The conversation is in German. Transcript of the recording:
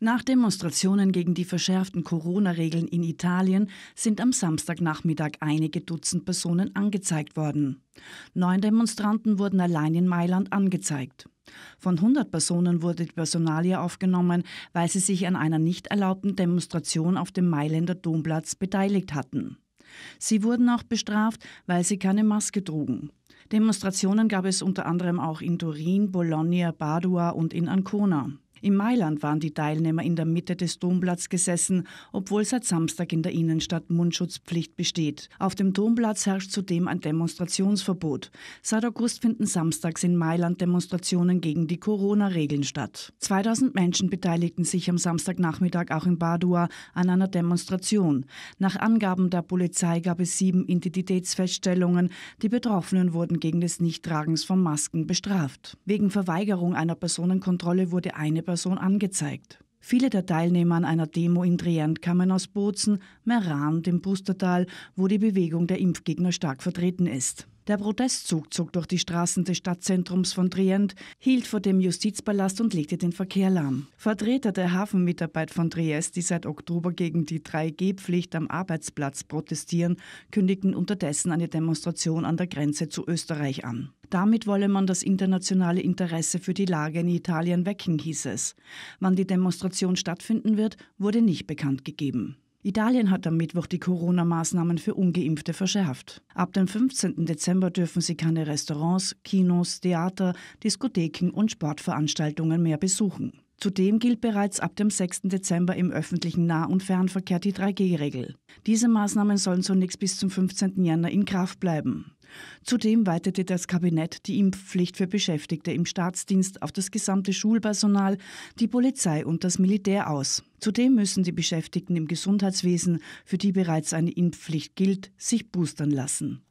Nach Demonstrationen gegen die verschärften Corona-Regeln in Italien sind am Samstagnachmittag einige Dutzend Personen angezeigt worden. Neun Demonstranten wurden allein in Mailand angezeigt. Von 100 Personen wurde die Personalie aufgenommen, weil sie sich an einer nicht erlaubten Demonstration auf dem Mailänder Domplatz beteiligt hatten. Sie wurden auch bestraft, weil sie keine Maske trugen. Demonstrationen gab es unter anderem auch in Turin, Bologna, Padua und in Ancona. In Mailand waren die Teilnehmer in der Mitte des Domplatz gesessen, obwohl seit Samstag in der Innenstadt Mundschutzpflicht besteht. Auf dem Domplatz herrscht zudem ein Demonstrationsverbot. Seit August finden samstags in Mailand Demonstrationen gegen die Corona-Regeln statt. 2000 Menschen beteiligten sich am Samstagnachmittag auch in Padua an einer Demonstration. Nach Angaben der Polizei gab es sieben Identitätsfeststellungen. Die Betroffenen wurden gegen des Nichttragens von Masken bestraft. Wegen Verweigerung einer Personenkontrolle wurde eine Person angezeigt. Viele der Teilnehmer an einer Demo in Trient kamen aus Bozen, Meran, dem Pustertal, wo die Bewegung der Impfgegner stark vertreten ist. Der Protestzug zog durch die Straßen des Stadtzentrums von Trient, hielt vor dem Justizpalast und legte den Verkehr lahm. Vertreter der Hafenmitarbeit von Triest, die seit Oktober gegen die 3G-Pflicht am Arbeitsplatz protestieren, kündigten unterdessen eine Demonstration an der Grenze zu Österreich an. Damit wolle man das internationale Interesse für die Lage in Italien wecken, hieß es. Wann die Demonstration stattfinden wird, wurde nicht bekannt gegeben. Italien hat am Mittwoch die Corona-Maßnahmen für ungeimpfte verschärft. Ab dem 15. Dezember dürfen sie keine Restaurants, Kinos, Theater, Diskotheken und Sportveranstaltungen mehr besuchen. Zudem gilt bereits ab dem 6. Dezember im öffentlichen Nah- und Fernverkehr die 3G-Regel. Diese Maßnahmen sollen zunächst bis zum 15. Jänner in Kraft bleiben. Zudem weitete das Kabinett die Impfpflicht für Beschäftigte im Staatsdienst auf das gesamte Schulpersonal, die Polizei und das Militär aus. Zudem müssen die Beschäftigten im Gesundheitswesen, für die bereits eine Impfpflicht gilt, sich boostern lassen.